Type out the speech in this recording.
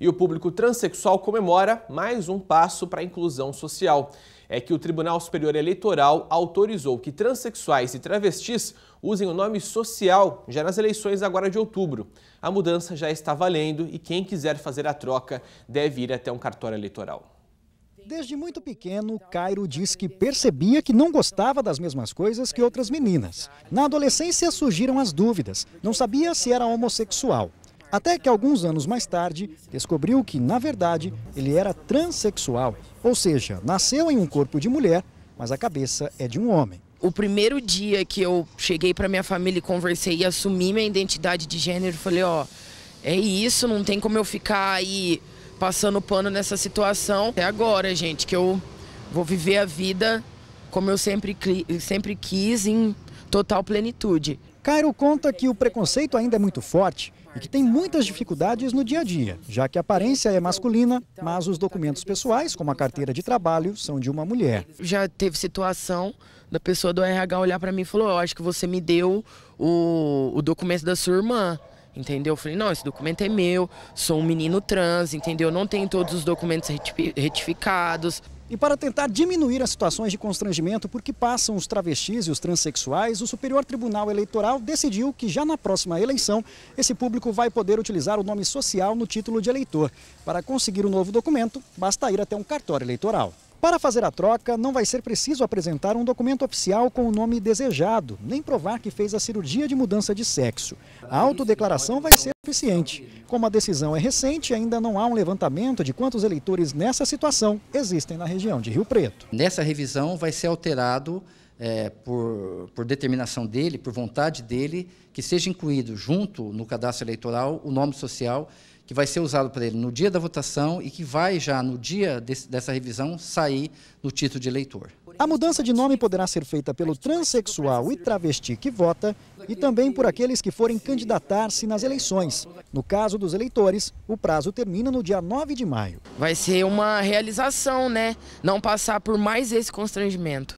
E o público transexual comemora mais um passo para a inclusão social. É que o Tribunal Superior Eleitoral autorizou que transexuais e travestis usem o nome social já nas eleições agora de outubro. A mudança já está valendo e quem quiser fazer a troca deve ir até um cartório eleitoral. Desde muito pequeno, Cairo diz que percebia que não gostava das mesmas coisas que outras meninas. Na adolescência surgiram as dúvidas, não sabia se era homossexual. Até que alguns anos mais tarde, descobriu que, na verdade, ele era transexual, ou seja, nasceu em um corpo de mulher, mas a cabeça é de um homem. O primeiro dia que eu cheguei para minha família e conversei e assumi minha identidade de gênero, falei, ó, é isso, não tem como eu ficar aí passando pano nessa situação. É agora, gente, que eu vou viver a vida como eu sempre, sempre quis, em total plenitude. Cairo conta que o preconceito ainda é muito forte e que tem muitas dificuldades no dia a dia, já que a aparência é masculina, mas os documentos pessoais, como a carteira de trabalho, são de uma mulher. Já teve situação da pessoa do RH olhar para mim e falou: "Eu acho que você me deu o, o documento da sua irmã entendeu? Eu falei, não, esse documento é meu, sou um menino trans, entendeu? Não tenho todos os documentos retificados. E para tentar diminuir as situações de constrangimento por que passam os travestis e os transexuais, o Superior Tribunal Eleitoral decidiu que já na próxima eleição, esse público vai poder utilizar o nome social no título de eleitor. Para conseguir o um novo documento, basta ir até um cartório eleitoral. Para fazer a troca, não vai ser preciso apresentar um documento oficial com o nome desejado, nem provar que fez a cirurgia de mudança de sexo. A autodeclaração vai ser suficiente. Como a decisão é recente, ainda não há um levantamento de quantos eleitores nessa situação existem na região de Rio Preto. Nessa revisão vai ser alterado é, por, por, determinação dele, por vontade dele, que seja incluído junto no cadastro eleitoral o nome social que vai ser usado para ele no dia da votação e que vai já no dia desse, dessa revisão sair no título de eleitor. A mudança de nome poderá ser feita pelo transexual e travesti que vota e também por aqueles que forem candidatar-se nas eleições. No caso dos eleitores, o prazo termina no dia 9 de maio. Vai ser uma realização, né? Não passar por mais esse constrangimento.